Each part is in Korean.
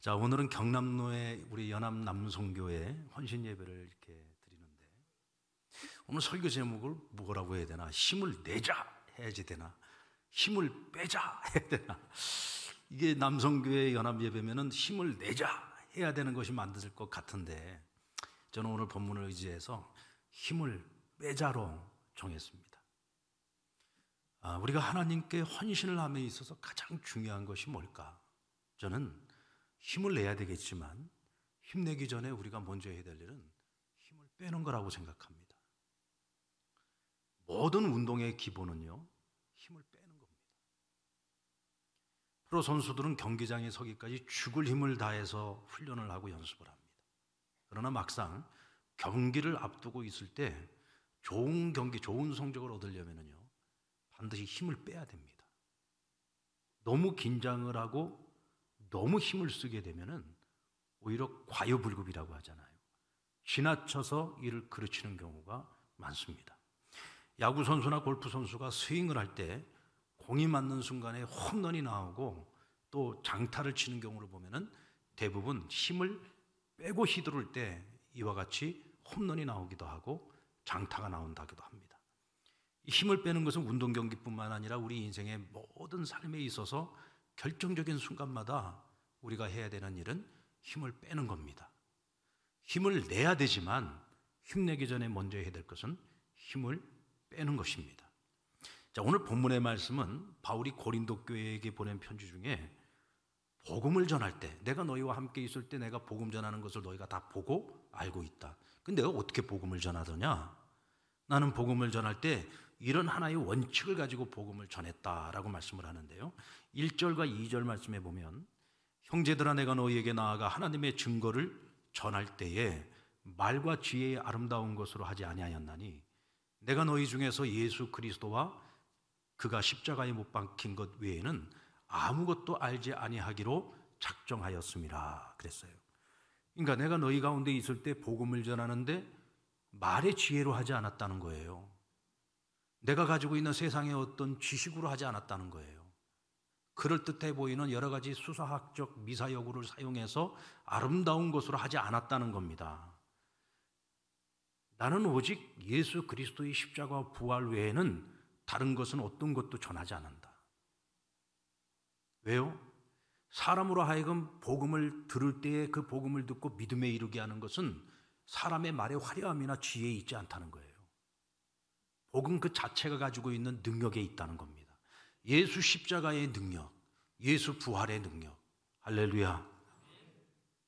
자, 오늘은 경남로에 우리 연합 남성교회 헌신 예배를 이렇게 드리는데 오늘 설교 제목을 뭐라고 해야 되나? 힘을 내자 해야지 되나? 힘을 빼자 해야 되나? 이게 남성교회 연합 예배면은 힘을 내자 해야 되는 것이 만들 것 같은데 저는 오늘 본문을 의지해서 힘을 빼자로 정했습니다. 아, 우리가 하나님께 헌신을 함에 있어서 가장 중요한 것이 뭘까? 저는 힘을 내야 되겠지만 힘내기 전에 우리가 먼저 해야 될 일은 힘을 빼는 거라고 생각합니다. 모든 운동의 기본은요, 힘을 빼는 겁니다. 프로 선수들은 경기장에 서기까지 죽을 힘을 다해서 훈련을 하고 연습을 합니다. 그러나 막상 경기를 앞두고 있을 때 좋은 경기, 좋은 성적을 얻으려면요, 반드시 힘을 빼야 됩니다. 너무 긴장을 하고 너무 힘을 쓰게 되면은 오히려 과유불급이라고 하잖아요. 지나쳐서 이를 그르치는 경우가 많습니다. 야구 선수나 골프 선수가 스윙을 할 때 공이 맞는 순간에 홈런이 나오고 또 장타를 치는 경우를 보면은 대부분 힘을 빼고 휘두를 때 이와 같이 홈런이 나오기도 하고 장타가 나온다기도 합니다. 힘을 빼는 것은 운동 경기뿐만 아니라 우리 인생의 모든 삶에 있어서 결정적인 순간마다 우리가 해야 되는 일은 힘을 빼는 겁니다. 힘을 내야 되지만 힘내기 전에 먼저 해야 될 것은 힘을 빼는 것입니다. 자, 오늘 본문의 말씀은 바울이 고린도 교회에게 보낸 편지 중에 복음을 전할 때 내가 너희와 함께 있을 때 내가 복음 전하는 것을 너희가 다 보고 알고 있다. 근데 내가 어떻게 복음을 전하더냐? 나는 복음을 전할 때 이런 하나의 원칙을 가지고 복음을 전했다라고 말씀을 하는데요. 1절과 2절 말씀해 보면 형제들아 내가 너희에게 나아가 하나님의 증거를 전할 때에 말과 지혜의 아름다운 것으로 하지 아니하였나니 내가 너희 중에서 예수 그리스도와 그가 십자가에 못 박힌 것 외에는 아무것도 알지 아니하기로 작정하였습니다. 그랬어요. 그러니까 내가 너희 가운데 있을 때 복음을 전하는데 말의 지혜로 하지 않았다는 거예요. 내가 가지고 있는 세상의 어떤 지식으로 하지 않았다는 거예요. 그럴듯해 보이는 여러 가지 수사학적 미사여구를 사용해서 아름다운 것으로 하지 않았다는 겁니다. 나는 오직 예수 그리스도의 십자가 부활 외에는 다른 것은 어떤 것도 전하지 않는다. 왜요? 사람으로 하여금 복음을 들을 때에 그 복음을 듣고 믿음에 이르게 하는 것은 사람의 말의 화려함이나 지혜에 있지 않다는 거예요. 복음 그 자체가 가지고 있는 능력에 있다는 겁니다. 예수 십자가의 능력, 예수 부활의 능력. 할렐루야.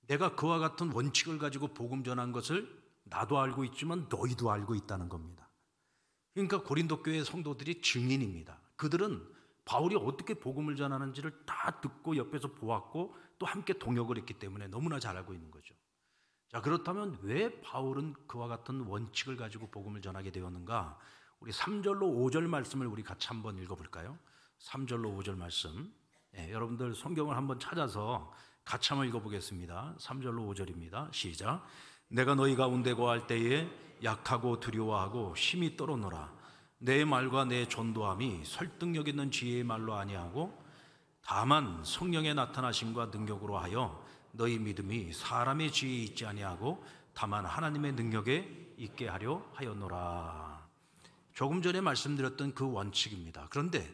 내가 그와 같은 원칙을 가지고 복음 전한 것을 나도 알고 있지만 너희도 알고 있다는 겁니다. 그러니까 고린도 교회 성도들이 증인입니다. 그들은 바울이 어떻게 복음을 전하는지를 다 듣고 옆에서 보았고 또 함께 동역을 했기 때문에 너무나 잘 알고 있는 거죠. 자, 그렇다면 왜 바울은 그와 같은 원칙을 가지고 복음을 전하게 되었는가? 우리 3절로 5절 말씀을 우리 같이 한번 읽어볼까요? 3절로 5절 말씀. 예, 여러분들 성경을 한번 찾아서 같이 한번 읽어보겠습니다. 3절로 5절입니다. 시작. 내가 너희 가운데 거할 때에 약하고 두려워하고 심히 떨어노라. 내 말과 내 전도함이 설득력 있는 지혜의 말로 아니하고 다만 성령의 나타나심과 능력으로 하여 너희 믿음이 사람의 지혜에 있지 아니하고 다만 하나님의 능력에 있게 하려 하였노라. 조금 전에 말씀드렸던 그 원칙입니다. 그런데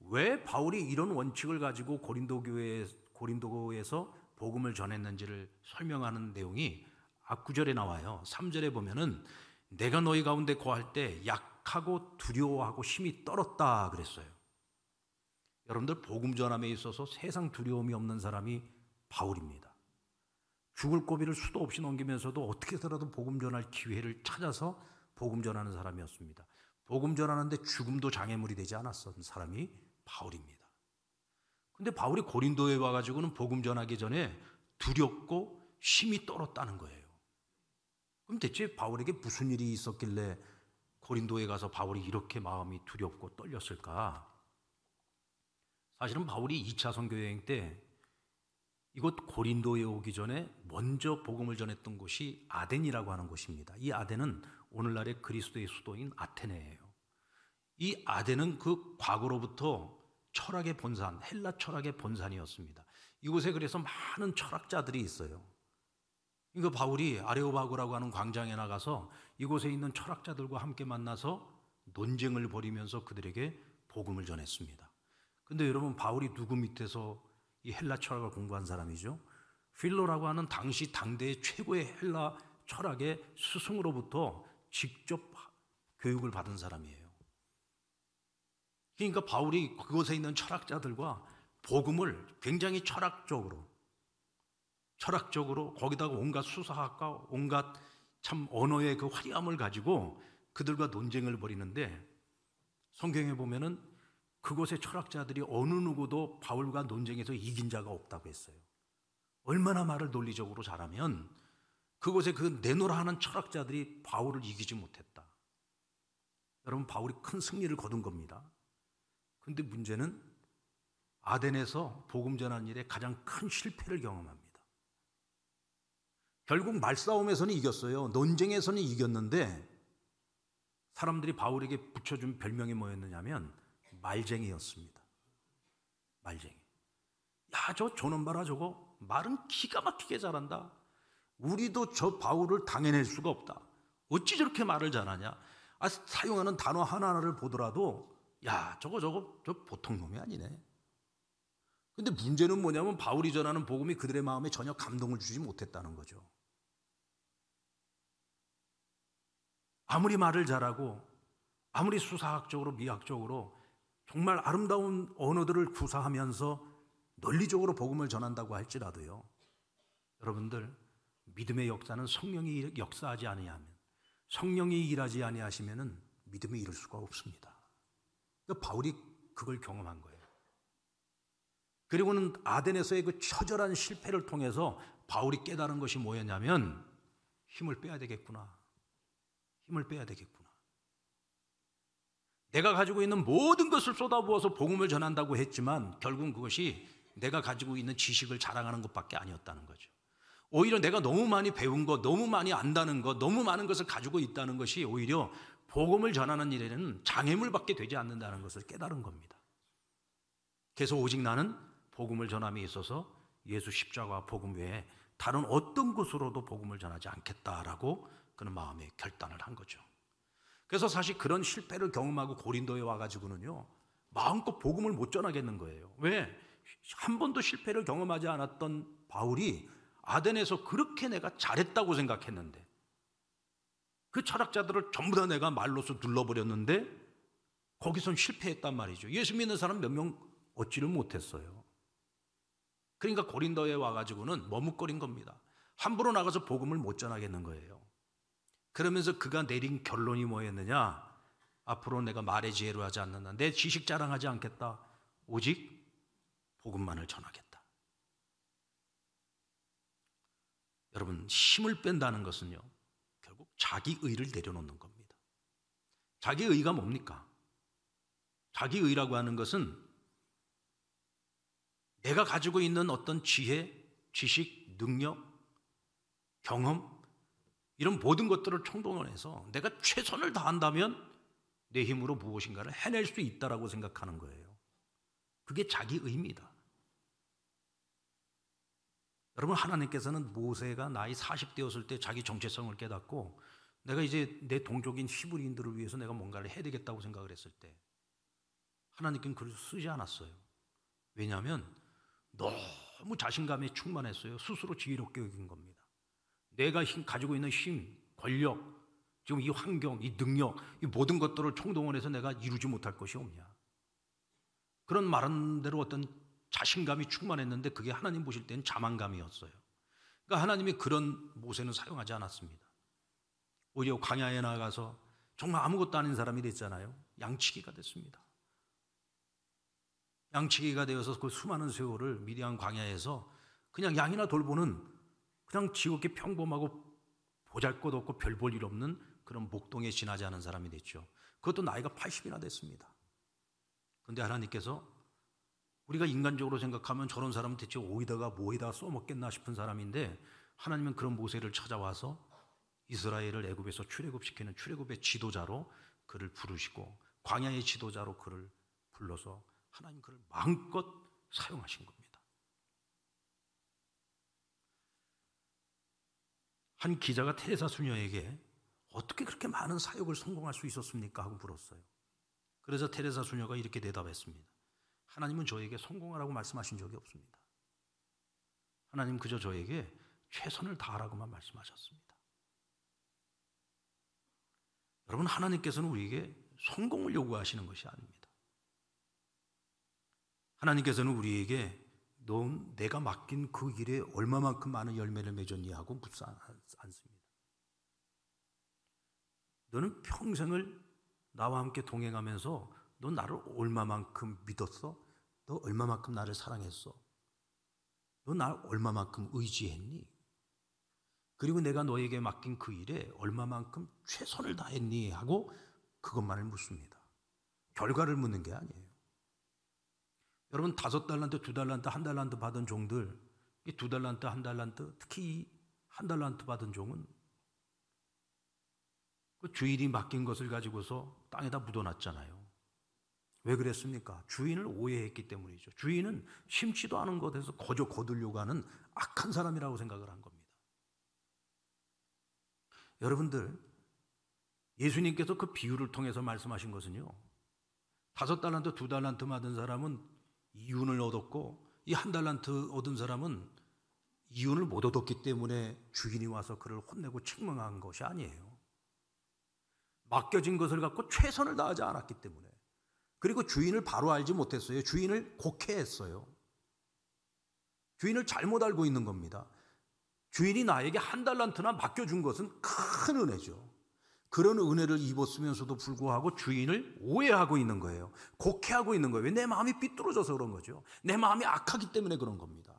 왜 바울이 이런 원칙을 가지고 고린도 교회 고린도에서 복음을 전했는지를 설명하는 내용이 앞구절에 나와요. 3절에 보면은 내가 너희 가운데 거할 때 약하고 두려워하고 힘이 떨었다 그랬어요. 여러분들 복음 전함에 있어서 세상 두려움이 없는 사람이 바울입니다. 죽을 고비를 수도 없이 넘기면서도 어떻게서라도 복음 전할 기회를 찾아서 복음 전하는 사람이었습니다. 복음 전하는데 죽음도 장애물이 되지 않았던 사람이 바울입니다. 근데 바울이 고린도에 와가지고는 복음 전하기 전에 두렵고 힘이 떨었다는 거예요. 그럼 대체 바울에게 무슨 일이 있었길래 고린도에 가서 바울이 이렇게 마음이 두렵고 떨렸을까? 사실은 바울이 2차 선교 여행 때 이곳 고린도에 오기 전에 먼저 복음을 전했던 곳이 아덴이라고 하는 곳입니다. 이 아덴은 오늘날의 그리스도의 수도인 아테네예요. 이 아데는 그 과거로부터 철학의 본산, 헬라 철학의 본산이었습니다. 이곳에 그래서 많은 철학자들이 있어요. 이거 바울이 아레오바고라고 하는 광장에 나가서 이곳에 있는 철학자들과 함께 만나서 논쟁을 벌이면서 그들에게 복음을 전했습니다. 근데 여러분 바울이 누구 밑에서 이 헬라 철학을 공부한 사람이죠? 필로라고 하는 당시 당대의 최고의 헬라 철학의 스승으로부터 직접 교육을 받은 사람이에요. 그러니까 바울이 그곳에 있는 철학자들과 복음을 굉장히 철학적으로 철학적으로 거기다가 온갖 수사학과 온갖 참 언어의 그 화려함을 가지고 그들과 논쟁을 벌이는데 성경에 보면은 그곳의 철학자들이 어느 누구도 바울과 논쟁에서 이긴 자가 없다고 했어요. 얼마나 말을 논리적으로 잘하면 그곳에 그 내놓으라 하는 철학자들이 바울을 이기지 못했다. 여러분 바울이 큰 승리를 거둔 겁니다. 근데 문제는 아덴에서 복음 전한 일에 가장 큰 실패를 경험합니다. 결국 말싸움에서는 이겼어요. 논쟁에서는 이겼는데 사람들이 바울에게 붙여준 별명이 뭐였느냐면 말쟁이였습니다. 말쟁이. 야, 저 저놈 봐라 저거 말은 기가 막히게 잘한다. 우리도 저 바울을 당해낼 수가 없다. 어찌 저렇게 말을 잘하냐? 아, 사용하는 단어 하나하나를 보더라도 야, 저거 저거 저 보통 놈이 아니네. 근데 문제는 뭐냐면 바울이 전하는 복음이 그들의 마음에 전혀 감동을 주지 못했다는 거죠. 아무리 말을 잘하고 아무리 수사학적으로 미학적으로 정말 아름다운 언어들을 구사하면서 논리적으로 복음을 전한다고 할지라도요. 여러분들 믿음의 역사는 성령이 역사하지 아니하면 성령이 일하지 아니하시면은 믿음이 이룰 수가 없습니다. 그러니까 바울이 그걸 경험한 거예요. 그리고는 아덴에서의 그 처절한 실패를 통해서 바울이 깨달은 것이 뭐였냐면 힘을 빼야 되겠구나. 힘을 빼야 되겠구나. 내가 가지고 있는 모든 것을 쏟아부어서 복음을 전한다고 했지만 결국 그것이 내가 가지고 있는 지식을 자랑하는 것밖에 아니었다는 거죠. 오히려 내가 너무 많이 배운 것, 너무 많이 안다는 것, 너무 많은 것을 가지고 있다는 것이 오히려 복음을 전하는 일에는 장애물밖에 되지 않는다는 것을 깨달은 겁니다. 그래서 오직 나는 복음을 전함에 있어서 예수 십자가 복음 외에 다른 어떤 곳으로도 복음을 전하지 않겠다라고 그는 마음에 결단을 한 거죠. 그래서 사실 그런 실패를 경험하고 고린도에 와가지고는요, 마음껏 복음을 못 전하겠는 거예요. 왜? 한 번도 실패를 경험하지 않았던 바울이 아덴에서 그렇게 내가 잘했다고 생각했는데 그 철학자들을 전부 다 내가 말로써 눌러버렸는데 거기선 실패했단 말이죠. 예수 믿는 사람 몇 명 얻지를 못했어요. 그러니까 고린도에 와가지고는 머뭇거린 겁니다. 함부로 나가서 복음을 못 전하겠는 거예요. 그러면서 그가 내린 결론이 뭐였느냐? 앞으로 내가 말의 지혜로 하지 않는다. 내 지식 자랑하지 않겠다. 오직 복음만을 전하겠다. 여러분 힘을 뺀다는 것은요. 결국 자기 의를 내려놓는 겁니다. 자기 의가 뭡니까? 자기 의라고 하는 것은 내가 가지고 있는 어떤 지혜, 지식, 능력, 경험 이런 모든 것들을 총동원해서 내가 최선을 다한다면 내 힘으로 무엇인가를 해낼 수 있다라고 생각하는 거예요. 그게 자기 의입니다. 여러분 하나님께서는 모세가 나이 40대였을 때 자기 정체성을 깨닫고 내가 이제 내 동족인 히브리인들을 위해서 내가 뭔가를 해야 되겠다고 생각을 했을 때 하나님께는 글을 쓰지 않았어요. 왜냐하면 너무 자신감에 충만했어요. 스스로 지혜롭게 여긴 겁니다. 내가 힘, 가지고 있는 힘, 권력, 지금 이 환경, 이 능력, 이 모든 것들을 총동원해서 내가 이루지 못할 것이 없냐. 그런 말은대로 어떤 자신감이 충만했는데 그게 하나님 보실 때는 자만감이었어요. 그러니까 하나님이 그런 모세는 사용하지 않았습니다. 오히려 광야에 나가서 정말 아무것도 아닌 사람이 됐잖아요. 양치기가 됐습니다. 양치기가 되어서 그 수많은 세월을 미디안 광야에서 그냥 양이나 돌보는 그냥 지극히 평범하고 보잘것없고 별 볼 일 없는 그런 목동에 지나지 않은 사람이 됐죠. 그것도 나이가 80이나 됐습니다. 그런데 하나님께서 우리가 인간적으로 생각하면 저런 사람은 대체 오이다가 뭐에다 써먹겠나 싶은 사람인데 하나님은 그런 모세를 찾아와서 이스라엘을 애굽에서 출애굽시키는 출애굽의 지도자로 그를 부르시고 광야의 지도자로 그를 불러서 하나님 그를 마음껏 사용하신 겁니다. 한 기자가 테레사 수녀에게 어떻게 그렇게 많은 사역을 성공할 수 있었습니까? 하고 물었어요. 그래서 테레사 수녀가 이렇게 대답했습니다. 하나님은 저에게 성공하라고 말씀하신 적이 없습니다. 하나님 그저 저에게 최선을 다하라고만 말씀하셨습니다. 여러분, 하나님께서는 우리에게 성공을 요구하시는 것이 아닙니다. 하나님께서는 우리에게 넌 내가 맡긴 그 일에 얼마만큼 많은 열매를 맺었니 하고 묻지 않습니다. 너는 평생을 나와 함께 동행하면서 넌 나를 얼마만큼 믿었어? 너 얼마만큼 나를 사랑했어? 너 날 얼마만큼 의지했니? 그리고 내가 너에게 맡긴 그 일에 얼마만큼 최선을 다했니? 하고 그것만을 묻습니다. 결과를 묻는 게 아니에요. 여러분 다섯 달란트, 두 달란트, 한 달란트 받은 종들 이두 달란트, 한 달란트 특히 한 달란트 받은 종은 그 주일이 맡긴 것을 가지고서 땅에다 묻어놨잖아요. 왜 그랬습니까? 주인을 오해했기 때문이죠. 주인은 심지도 않은 것에서 거저 거들려고 하는 악한 사람이라고 생각을 한 겁니다. 여러분들, 예수님께서 그 비유를 통해서 말씀하신 것은요. 다섯 달란트, 두 달란트 받은 사람은 이윤을 얻었고, 이 한 달란트 얻은 사람은 이윤을 못 얻었기 때문에 주인이 와서 그를 혼내고 책망한 것이 아니에요. 맡겨진 것을 갖고 최선을 다하지 않았기 때문에. 그리고 주인을 바로 알지 못했어요. 주인을 곡해했어요. 주인을 잘못 알고 있는 겁니다. 주인이 나에게 한 달란트나 맡겨준 것은 큰 은혜죠. 그런 은혜를 입었으면서도 불구하고 주인을 오해하고 있는 거예요. 곡해하고 있는 거예요. 왜 내 마음이 삐뚤어져서 그런 거죠. 내 마음이 악하기 때문에 그런 겁니다.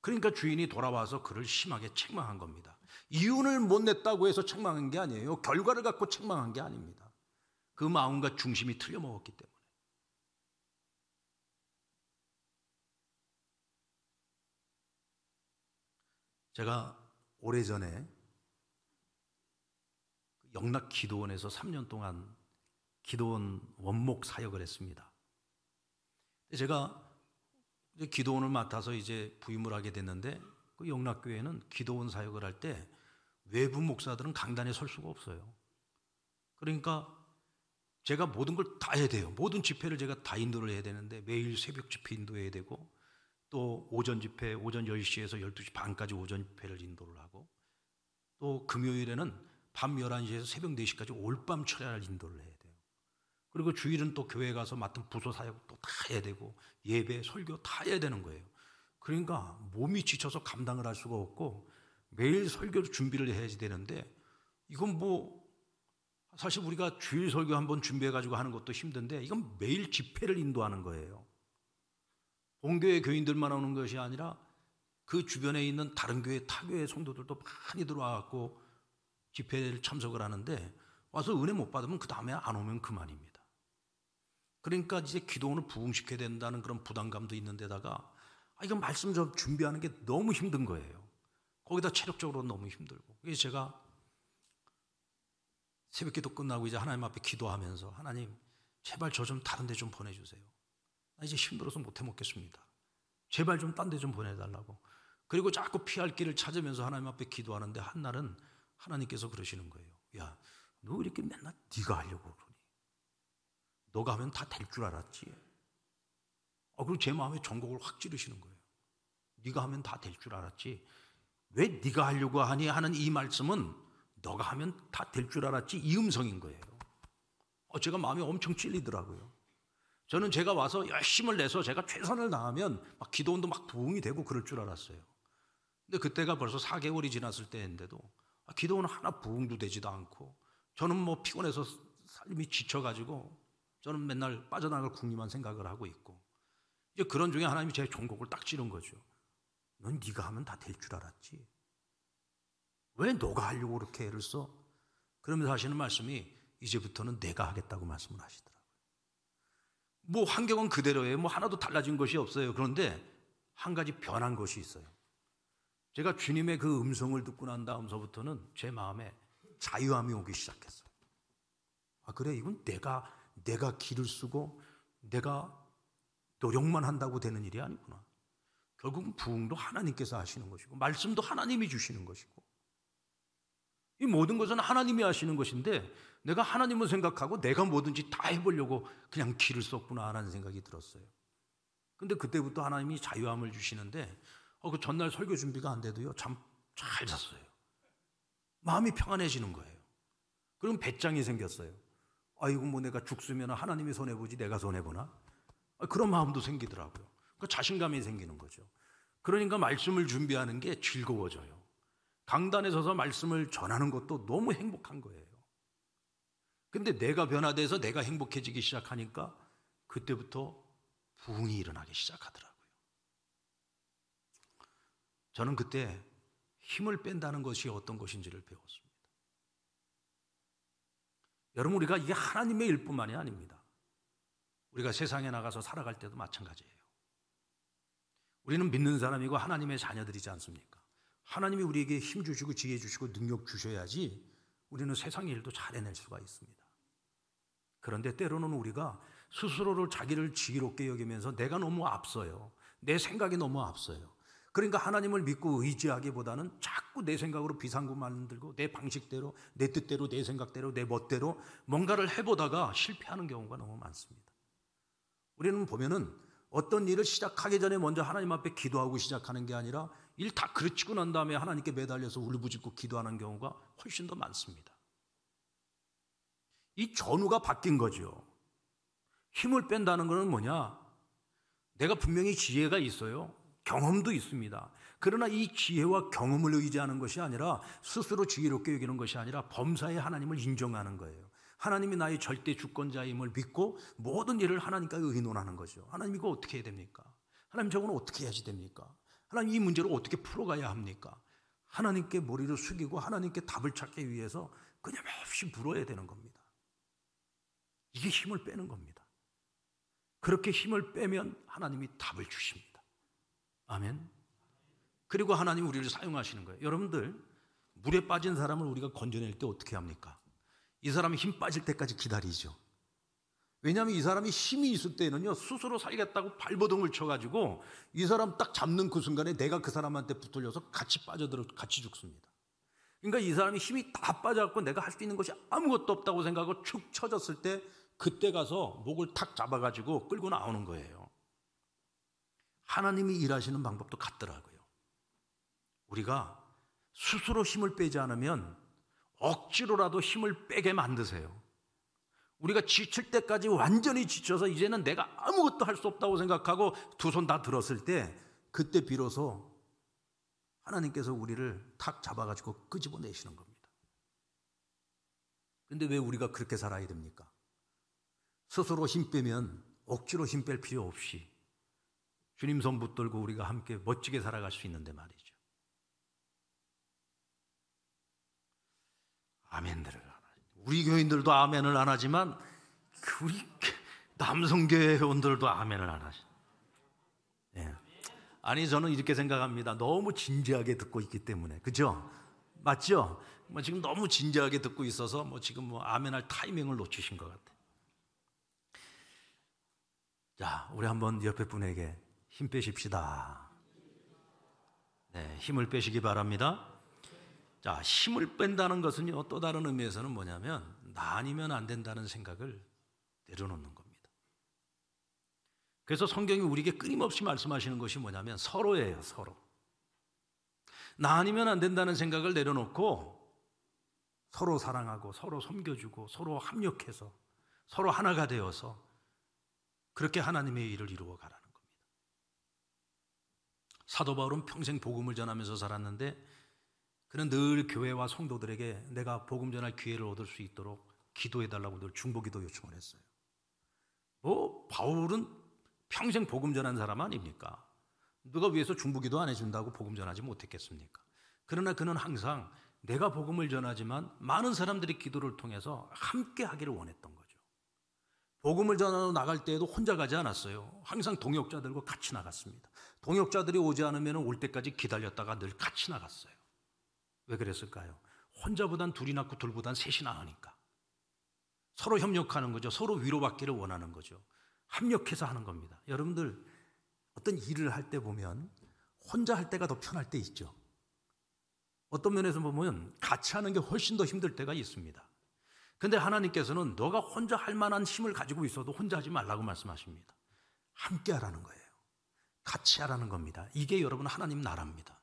그러니까 주인이 돌아와서 그를 심하게 책망한 겁니다. 이윤을 못 냈다고 해서 책망한 게 아니에요. 결과를 갖고 책망한 게 아닙니다. 그 마음과 중심이 틀려먹었기 때문에. 제가 오래전에 그 영락 기도원에서 3년 동안 기도원 원목 사역을 했습니다. 제가 기도원을 맡아서 이제 부임을 하게 됐는데 그 영락교회는 기도원 사역을 할 때 외부 목사들은 강단에 설 수가 없어요. 그러니까 제가 모든 걸 다 해야 돼요. 모든 집회를 제가 다 인도를 해야 되는데 매일 새벽 집회 인도해야 되고 또 오전 집회 오전 10시에서 12시 반까지 오전 집회를 인도를 하고 또 금요일에는 밤 11시에서 새벽 4시까지 올밤 철야를 인도를 해야 돼요. 그리고 주일은 또 교회 가서 맡은 부서 사역 또다 해야 되고 예배 설교 다 해야 되는 거예요. 그러니까 몸이 지쳐서 감당을 할 수가 없고 매일 설교를 준비를 해야지 되는데 이건 뭐 사실 우리가 주일 설교 한번 준비해 가지고 하는 것도 힘든데 이건 매일 집회를 인도하는 거예요. 본교회 교인들만 오는 것이 아니라 그 주변에 있는 다른 교회 타교회 성도들도 많이 들어와 갖고 집회를 참석을 하는데 와서 은혜 못 받으면 그 다음에 안 오면 그만입니다. 그러니까 이제 기도원을 부흥시켜야 된다는 그런 부담감도 있는데다가 아, 이건 말씀 좀 준비하는 게 너무 힘든 거예요. 거기다 체력적으로 너무 힘들고. 그래서 제가 새벽 기도 끝나고 이제 하나님 앞에 기도하면서 하나님 제발 저 좀 다른 데 좀 보내주세요. 나 이제 힘들어서 못해 먹겠습니다. 제발 좀 딴 데 좀 보내달라고. 그리고 자꾸 피할 길을 찾으면서 하나님 앞에 기도하는데 한날은 하나님께서 그러시는 거예요. 야, 너 이렇게 맨날 네가 하려고 그러니? 너가 하면 다 될 줄 알았지. 아, 그리고 제 마음에 전곡을 확 찌르시는 거예요. 네가 하면 다 될 줄 알았지. 왜 네가 하려고 하니 하는 이 말씀은 너가 하면 다 될 줄 알았지 이 음성인 거예요. 어, 제가 마음이 엄청 찔리더라고요. 저는 제가 와서 열심을 내서 제가 최선을 다하면 막 기도원도 막 부흥이 되고 그럴 줄 알았어요. 근데 그때가 벌써 4개월이 지났을 때인데도 아, 기도원 은 하나 부흥도 되지도 않고 저는 뭐 피곤해서 삶이 지쳐가지고 저는 맨날 빠져나갈 궁리만 생각을 하고 있고 이제 그런 중에 하나님이 제 종곡을 딱 찌른 거죠. 넌 네가 하면 다 될 줄 알았지. 왜 너가 하려고 그렇게 애를 써? 그러면서 하시는 말씀이 이제부터는 내가 하겠다고 말씀을 하시더라고요. 뭐 환경은 그대로예요. 뭐 하나도 달라진 것이 없어요. 그런데 한 가지 변한 것이 있어요. 제가 주님의 그 음성을 듣고 난 다음서부터는 제 마음에 자유함이 오기 시작했어요. 아, 그래. 이건 내가, 내가 길을 쓰고 내가 노력만 한다고 되는 일이 아니구나. 결국은 부흥도 하나님께서 하시는 것이고, 말씀도 하나님이 주시는 것이고, 이 모든 것은 하나님이 하시는 것인데 내가 하나님을 생각하고 내가 뭐든지 다 해보려고 그냥 길을 썼구나하는 생각이 들었어요. 근데 그때부터 하나님이 자유함을 주시는데 어, 그 전날 설교 준비가 안 돼도요 잠 잘 잤어요. 마음이 평안해지는 거예요. 그럼 배짱이 생겼어요. 아이고 뭐 내가 죽으면 하나님이 손해 보지 내가 손해 보나 아, 그런 마음도 생기더라고요. 그러니까 자신감이 생기는 거죠. 그러니까 말씀을 준비하는 게 즐거워져요. 강단에 서서 말씀을 전하는 것도 너무 행복한 거예요. 근데 내가 변화돼서 내가 행복해지기 시작하니까 그때부터 부흥이 일어나기 시작하더라고요. 저는 그때 힘을 뺀다는 것이 어떤 것인지를 배웠습니다. 여러분 우리가 이게 하나님의 일뿐만이 아닙니다. 우리가 세상에 나가서 살아갈 때도 마찬가지예요. 우리는 믿는 사람이고 하나님의 자녀들이지 않습니까? 하나님이 우리에게 힘 주시고 지혜 주시고 능력 주셔야지 우리는 세상 일도 잘 해낼 수가 있습니다. 그런데 때로는 우리가 스스로를 자기를 지혜롭게 여기면서 내가 너무 앞서요. 내 생각이 너무 앞서요. 그러니까 하나님을 믿고 의지하기보다는 자꾸 내 생각으로 비상구 만들고 내 방식대로 내 뜻대로 내 생각대로 내 멋대로 뭔가를 해보다가 실패하는 경우가 너무 많습니다. 우리는 보면은 어떤 일을 시작하기 전에 먼저 하나님 앞에 기도하고 시작하는 게 아니라 일다 그르치고 난 다음에 하나님께 매달려서 울부짖고 기도하는 경우가 훨씬 더 많습니다. 이 전후가 바뀐 거죠. 힘을 뺀다는 것은 뭐냐? 내가 분명히 지혜가 있어요. 경험도 있습니다. 그러나 이 지혜와 경험을 의지하는 것이 아니라 스스로 지혜롭게 여기는 것이 아니라 범사에 하나님을 인정하는 거예요. 하나님이 나의 절대 주권자임을 믿고 모든 일을 하나님께 의논하는 거죠. 하나님 이거 어떻게 해야 됩니까? 하나님 저건 어떻게 해야지 됩니까? 하나님 이 문제를 어떻게 풀어가야 합니까? 하나님께 머리를 숙이고 하나님께 답을 찾기 위해서 끊임없이 물어야 되는 겁니다. 이게 힘을 빼는 겁니다. 그렇게 힘을 빼면 하나님이 답을 주십니다. 아멘. 그리고 하나님 우리를 사용하시는 거예요. 여러분들, 물에 빠진 사람을 우리가 건져낼 때 어떻게 합니까? 이 사람이 힘 빠질 때까지 기다리죠. 왜냐하면 이 사람이 힘이 있을 때는요 스스로 살겠다고 발버둥을 쳐가지고 이 사람 딱 잡는 그 순간에 내가 그 사람한테 붙들려서 같이 빠져들어 같이 죽습니다. 그러니까 이 사람이 힘이 다 빠져갖고 내가 할 수 있는 것이 아무것도 없다고 생각하고 축 처졌을 때 그때 가서 목을 탁 잡아가지고 끌고 나오는 거예요. 하나님이 일하시는 방법도 같더라고요. 우리가 스스로 힘을 빼지 않으면 억지로라도 힘을 빼게 만드세요. 우리가 지칠 때까지 완전히 지쳐서 이제는 내가 아무것도 할 수 없다고 생각하고 두 손 다 들었을 때 그때 비로소 하나님께서 우리를 탁 잡아가지고 끄집어내시는 겁니다. 근데 왜 우리가 그렇게 살아야 됩니까? 스스로 힘 빼면 억지로 힘 뺄 필요 없이 주님 손 붙들고 우리가 함께 멋지게 살아갈 수 있는데 말이죠. 아멘 들어. 우리 교인들도 아멘을 안 하지만 우리 남성교회 회원들도 아멘을 안 하시. 네. 아니 저는 이렇게 생각합니다. 너무 진지하게 듣고 있기 때문에 그죠? 맞죠? 뭐 지금 너무 진지하게 듣고 있어서 뭐 지금 뭐 아멘할 타이밍을 놓치신 것 같아. 자, 우리 한번 옆에 분에게 힘 빼십시다. 네, 힘을 빼시기 바랍니다. 자, 힘을 뺀다는 것은요, 또 다른 의미에서는 뭐냐면, 나 아니면 안 된다는 생각을 내려놓는 겁니다. 그래서 성경이 우리에게 끊임없이 말씀하시는 것이 뭐냐면, 서로예요, 서로. 나 아니면 안 된다는 생각을 내려놓고, 서로 사랑하고, 서로 섬겨주고, 서로 합력해서, 서로 하나가 되어서, 그렇게 하나님의 일을 이루어 가라는 겁니다. 사도 바울은 평생 복음을 전하면서 살았는데, 그는 늘 교회와 성도들에게 내가 복음 전할 기회를 얻을 수 있도록 기도해 달라고 늘 중보기도 요청을 했어요. 뭐 바울은 평생 복음 전한 사람 아닙니까? 누가 위해서 중보기도 안 해준다고 복음 전하지 못했겠습니까? 그러나 그는 항상 내가 복음을 전하지만 많은 사람들이 기도를 통해서 함께 하기를 원했던 거죠. 복음을 전하러 나갈 때에도 혼자 가지 않았어요. 항상 동역자들과 같이 나갔습니다. 동역자들이 오지 않으면 올 때까지 기다렸다가 늘 같이 나갔어요. 왜 그랬을까요? 혼자보단 둘이 낳고 둘보단 셋이 나으니까. 서로 협력하는 거죠. 서로 위로받기를 원하는 거죠. 합력해서 하는 겁니다. 여러분들 어떤 일을 할 때 보면 혼자 할 때가 더 편할 때 있죠. 어떤 면에서 보면 같이 하는 게 훨씬 더 힘들 때가 있습니다. 근데 하나님께서는 너가 혼자 할 만한 힘을 가지고 있어도 혼자 하지 말라고 말씀하십니다. 함께 하라는 거예요. 같이 하라는 겁니다. 이게 여러분 하나님 나라입니다.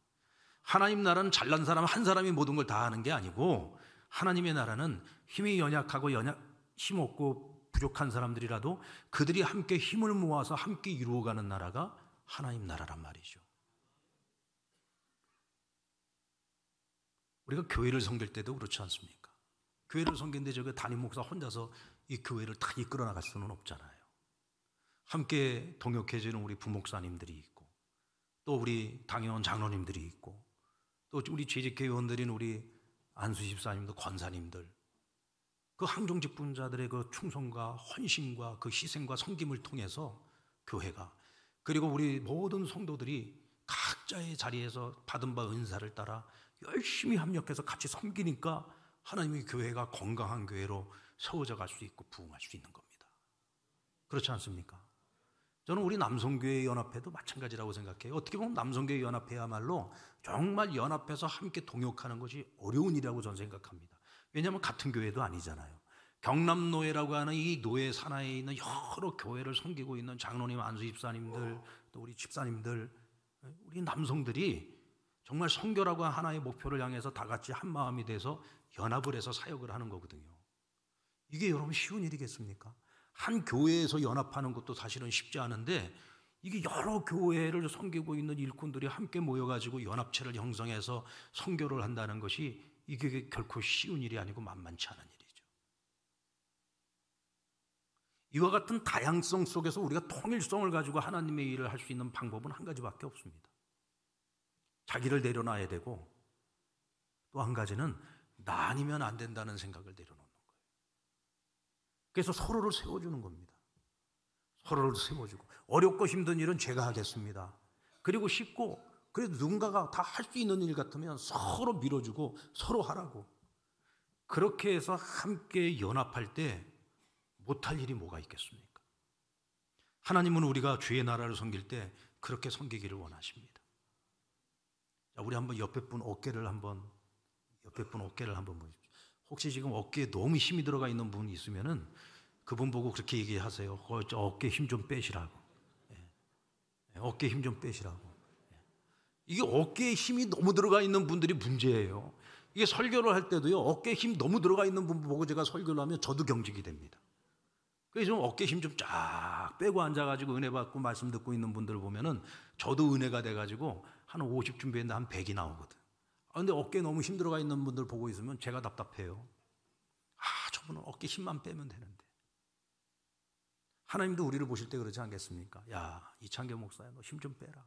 하나님 나라는 잘난 사람 한 사람이 모든 걸 다 하는 게 아니고 하나님의 나라는 힘이 연약하고 연약 힘 없고 부족한 사람들이라도 그들이 함께 힘을 모아서 함께 이루어가는 나라가 하나님 나라란 말이죠. 우리가 교회를 섬길 때도 그렇지 않습니까? 교회를 섬긴데 저게 담임 목사 혼자서 이 교회를 다 이끌어 나갈 수는 없잖아요. 함께 동역해 주는 우리 부목사님들이 있고 또 우리 당회원 장로님들이 있고 또 우리 재직회의원들인 우리 안수 집사님도 권사님들, 그 항종 직분자들의 그 충성과 헌신과 그 희생과 섬김을 통해서 교회가 그리고 우리 모든 성도들이 각자의 자리에서 받은 바 은사를 따라 열심히 합력해서 같이 섬기니까 하나님의 교회가 건강한 교회로 세워져 갈 수 있고 부흥할 수 있는 겁니다. 그렇지 않습니까? 저는 우리 남성교회 연합회도 마찬가지라고 생각해요. 어떻게 보면 남성교회 연합회야말로 정말 연합해서 함께 동역하는 것이 어려운 일이라고 저는 생각합니다. 왜냐하면 같은 교회도 아니잖아요. 경남 노예라고 하는 이 노예 산하에 있는 여러 교회를 섬기고 있는 장로님, 안수 집사님들, 또 우리 집사님들, 우리 남성들이 정말 성교라고 하나의 목표를 향해서 다 같이 한 마음이 돼서 연합을 해서 사역을 하는 거거든요. 이게 여러분 쉬운 일이겠습니까? 한 교회에서 연합하는 것도 사실은 쉽지 않은데 이게 여러 교회를 섬기고 있는 일꾼들이 함께 모여가지고 연합체를 형성해서 선교를 한다는 것이 이게 결코 쉬운 일이 아니고 만만치 않은 일이죠. 이와 같은 다양성 속에서 우리가 통일성을 가지고 하나님의 일을 할 수 있는 방법은 한 가지밖에 없습니다. 자기를 내려놔야 되고 또 한 가지는 나 아니면 안 된다는 생각을 내려놓아요. 그래서 서로를 세워주는 겁니다. 서로를 세워주고 어렵고 힘든 일은 제가 하겠습니다. 그리고 쉽고 그래도 누군가가 다 할 수 있는 일 같으면 서로 밀어주고 서로 하라고 그렇게 해서 함께 연합할 때 못할 일이 뭐가 있겠습니까? 하나님은 우리가 주의 나라를 섬길 때 그렇게 섬기기를 원하십니다. 우리 한번 옆에 분 어깨를 한번 옆에 분 어깨를 한번 보십시오. 혹시 지금 어깨에 너무 힘이 들어가 있는 분이 있으면은 그분 보고 그렇게 얘기하세요. 어, 깨힘 좀 빼시라고. 예. 예, 어깨 힘 좀 빼시라고. 예. 이게 어깨에 힘이 너무 들어가 있는 분들이 문제예요. 이게 설교를 할 때도요. 어깨힘 너무 들어가 있는 분 보고 제가 설교를 하면 저도 경직이 됩니다. 그래서 어깨 힘 좀 쫙 빼고 앉아가지고 은혜 받고 말씀 듣고 있는 분들 보면은 저도 은혜가 돼가지고 한 50 준비했는데 한 100이 나오거든. 아, 근데 어깨 너무 힘들어가 있는 분들 보고 있으면 제가 답답해요. 아, 저분은 어깨 힘만 빼면 되는데. 하나님도 우리를 보실 때 그러지 않겠습니까? 야, 이창경 목사야, 너 힘 좀 빼라.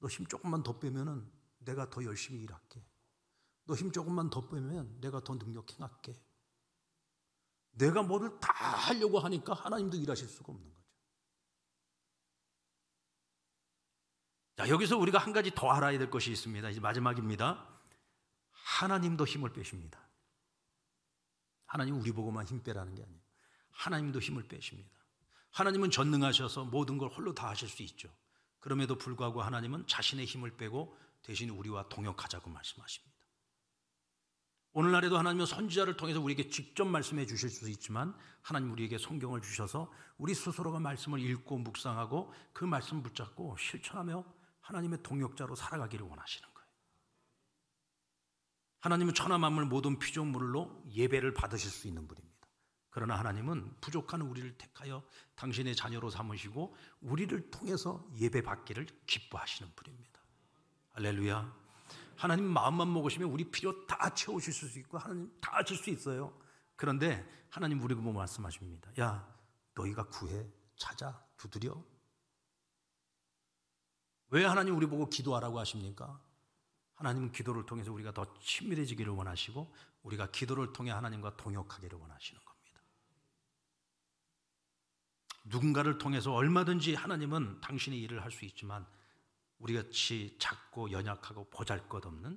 너 힘 조금만 더 빼면은 내가 더 열심히 일할게. 너 힘 조금만 더 빼면 내가 더 능력 행할게. 내가 뭐를 다 하려고 하니까 하나님도 일하실 수가 없는 거죠. 자, 여기서 우리가 한 가지 더 알아야 될 것이 있습니다. 이제 마지막입니다. 하나님도 힘을 빼십니다. 하나님 우리 보고만 힘 빼라는 게 아니에요. 하나님도 힘을 빼십니다. 하나님은 전능하셔서 모든 걸 홀로 다 하실 수 있죠. 그럼에도 불구하고 하나님은 자신의 힘을 빼고 대신 우리와 동역하자고 말씀하십니다. 오늘날에도 하나님은 선지자를 통해서 우리에게 직접 말씀해 주실 수 있지만 하나님 우리에게 성경을 주셔서 우리 스스로가 말씀을 읽고 묵상하고 그 말씀 붙잡고 실천하며 하나님의 동역자로 살아가기를 원하시는 하나님은 천하 만물 모든 피조물로 예배를 받으실 수 있는 분입니다. 그러나 하나님은 부족한 우리를 택하여 당신의 자녀로 삼으시고 우리를 통해서 예배받기를 기뻐하시는 분입니다. 할렐루야. 하나님 마음만 먹으시면 우리 필요 다 채우실 수 있고 하나님 다 하실 수 있어요. 그런데 하나님 우리에게 말씀하십니다. 야, 너희가 구해 찾아 두드려. 왜 하나님 우리 보고 기도하라고 하십니까? 하나님 기도를 통해서 우리가 더 친밀해지기를 원하시고 우리가 기도를 통해 하나님과 동역하기를 원하시는 겁니다. 누군가를 통해서 얼마든지 하나님은 당신의 일을 할 수 있지만 우리 같이 작고 연약하고 보잘것없는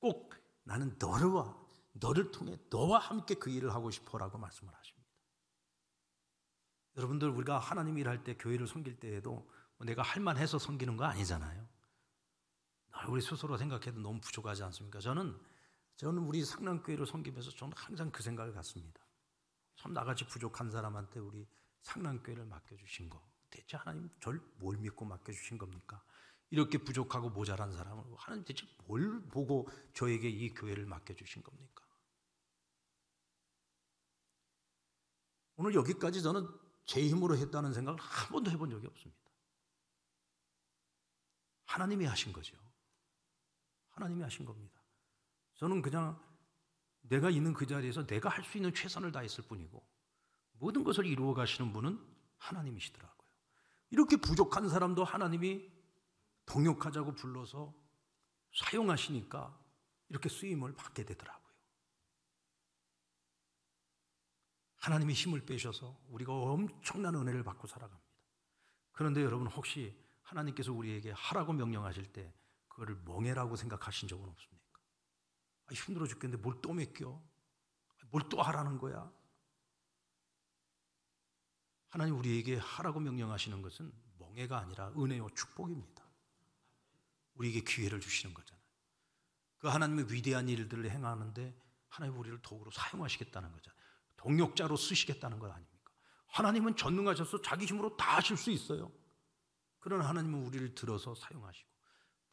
꼭 나는 너와 너를 통해 너와 함께 그 일을 하고 싶어라고 말씀을 하십니다. 여러분들 우리가 하나님 일할 때 교회를 섬길 때에도 뭐 내가 할만해서 섬기는 거 아니잖아요. 아, 우리 스스로 생각해도 너무 부족하지 않습니까? 저는 저는 우리 상남교회를 섬기면서 저는 항상 그 생각을 갖습니다. 참 나같이 부족한 사람한테 우리 상남교회를 맡겨주신 거 대체 하나님 절뭘 믿고 맡겨주신 겁니까? 이렇게 부족하고 모자란 사람을 하나님 대체 뭘 보고 저에게 이 교회를 맡겨주신 겁니까? 오늘 여기까지 저는 제 힘으로 했다는 생각을 한 번도 해본 적이 없습니다. 하나님이 하신 거죠. 하나님이 하신 겁니다. 저는 그냥 내가 있는 그 자리에서 내가 할 수 있는 최선을 다했을 뿐이고 모든 것을 이루어 가시는 분은 하나님이시더라고요. 이렇게 부족한 사람도 하나님이 동역하자고 불러서 사용하시니까 이렇게 쓰임을 받게 되더라고요. 하나님이 힘을 빼셔서 우리가 엄청난 은혜를 받고 살아갑니다. 그런데 여러분 혹시 하나님께서 우리에게 하라고 명령하실 때 그거를 멍해라고 생각하신 적은 없습니까? 아, 힘들어 죽겠는데 뭘 또 맡겨? 뭘 또 하라는 거야? 하나님 우리에게 하라고 명령하시는 것은 멍해가 아니라 은혜요 축복입니다. 우리에게 기회를 주시는 거잖아요. 그 하나님의 위대한 일들을 행하는데 하나님 우리를 도구로 사용하시겠다는 거잖아요. 동력자로 쓰시겠다는 건 아닙니까? 하나님은 전능하셔서 자기 힘으로 다 하실 수 있어요. 그러 하나님은 우리를 들어서 사용하시고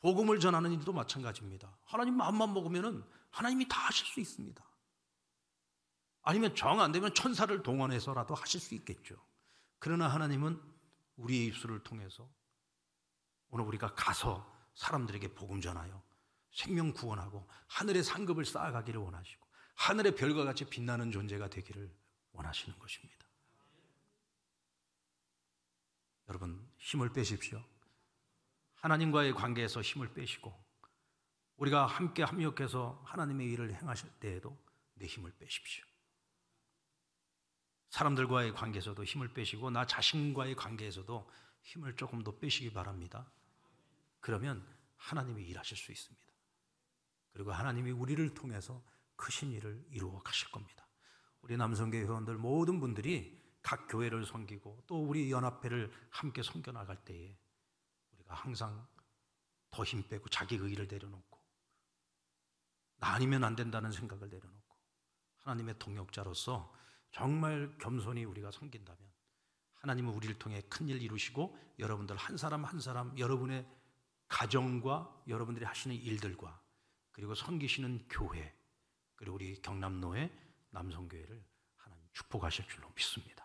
복음을 전하는 일도 마찬가지입니다. 하나님 마음만 먹으면은 하나님이 다 하실 수 있습니다. 아니면 정 안 되면 천사를 동원해서라도 하실 수 있겠죠. 그러나 하나님은 우리의 입술을 통해서 오늘 우리가 가서 사람들에게 복음 전하여 생명 구원하고 하늘의 상급을 쌓아가기를 원하시고 하늘의 별과 같이 빛나는 존재가 되기를 원하시는 것입니다. 여러분 힘을 빼십시오. 하나님과의 관계에서 힘을 빼시고 우리가 함께 합력해서 하나님의 일을 행하실 때에도 내 힘을 빼십시오. 사람들과의 관계에서도 힘을 빼시고 나 자신과의 관계에서도 힘을 조금 더 빼시기 바랍니다. 그러면 하나님이 일하실 수 있습니다. 그리고 하나님이 우리를 통해서 크신 일을 이루어 가실 겁니다. 우리 남성계 회원들 모든 분들이 각 교회를 섬기고 또 우리 연합회를 함께 섬겨 나갈 때에 항상 더 힘 빼고 자기 의의를 내려놓고 나 아니면 안 된다는 생각을 내려놓고 하나님의 동역자로서 정말 겸손히 우리가 섬긴다면 하나님은 우리를 통해 큰일 이루시고 여러분들 한 사람 한 사람 여러분의 가정과 여러분들이 하시는 일들과 그리고 섬기시는 교회 그리고 우리 경남노회 남성교회를 하나님 축복하실 줄로 믿습니다.